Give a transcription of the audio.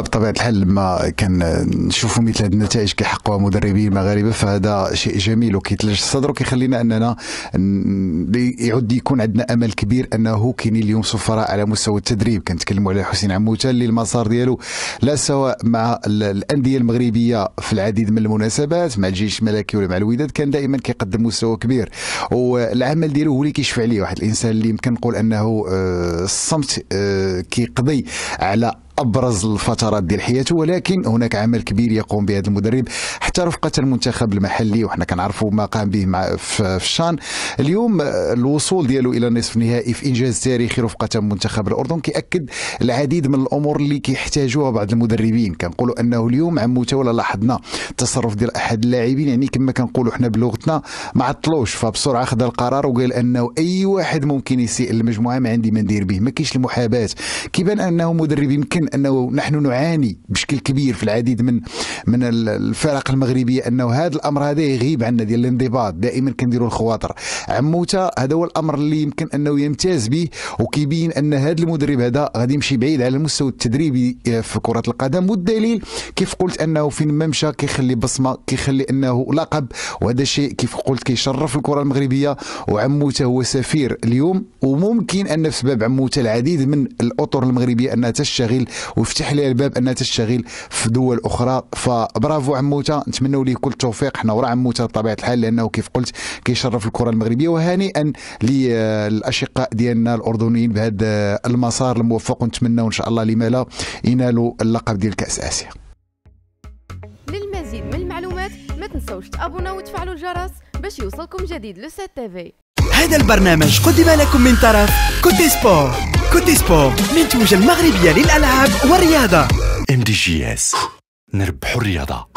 بطبيعه الحال لما كنشوفوا مثل هذه النتائج كيحققوها مدربين مغاربه فهذا شيء جميل وكيتلج الصدر وكيخلينا اننا يعود يكون عندنا امل كبير انه كاينين اليوم سفراء على مستوى التدريب كنتكلموا على حسين عموته اللي المسار ديالو لا سواء مع الانديه المغربيه في العديد من المناسبات مع الجيش الملكي ولا مع الوداد كان دائما كيقدم مستوى كبير والعمل ديالو هو اللي كيشفع عليه واحد الانسان اللي يمكن نقول انه آه، الصمت آه، كيقضي على ابرز الفترات ديال حياته ولكن هناك عمل كبير يقوم به هذا المدرب حتى حتى رفقه المنتخب المحلي وحنا كنعرفوا ما قام به مع في الشان اليوم آه، الوصول ديالو الى نصف النهائي في انجاز تاريخي رفقه منتخب الاردن كياكد العديد من الامور اللي كيحتاجوها بعض المدربين كنقولوا انه اليوم عم ولا لاحظنا التصرف ديال احد اللاعبين يعني كما كنقولوا حنا بلغتنا ما عطلوش فبسرعه خدا القرار وقال انه اي واحد ممكن يسيء المجموعه ما عندي ما ندير به ما كاينش المحاباه كيبان انه مدرب يمكن انه نحن نعاني بشكل كبير في العديد من من الفرق المغربيه انه هذا الامر هذا يغيب عنا ديال الانضباط دائما كنديروا الخواطر عموته هذا هو الامر اللي يمكن انه يمتاز به وكيبين ان هذا المدرب هذا غادي يمشي بعيد على المستوى التدريبي آه، في كره القدم والدليل كيف قلت انه فين ما مشى كيخلي بصمه كيخلي انه لقب وهذا شيء كيف قلت كيشرف الكره المغربيه وعموته هو سفير اليوم وممكن ان بسبب عموته العديد من الاطر المغربيه انها تشتغل ويفتح لها الباب انها تشتغل في دول اخرى فبرافو عموته نتمنوا ليه كل التوفيق حنا وراه عموته بطبيعه الحال لانه كيف قلت كيشرف الكره المغربيه وهنيئا للاشقاء ديالنا الاردنيين بهذا المسار الموفق ونتمنوا ان شاء الله لما لا ينالوا اللقب ديال كاس اسيا للمزيد من المعلومات ما تنسوش تابوناو وتفعلوا الجرس باش يوصلكم جديد لو تي في هذا البرنامج قدم لكم من طرف كوتي سبور كوتي سبور منتوج المغربية للألعاب والرياضة ام دي جي اس نربحوا الرياضة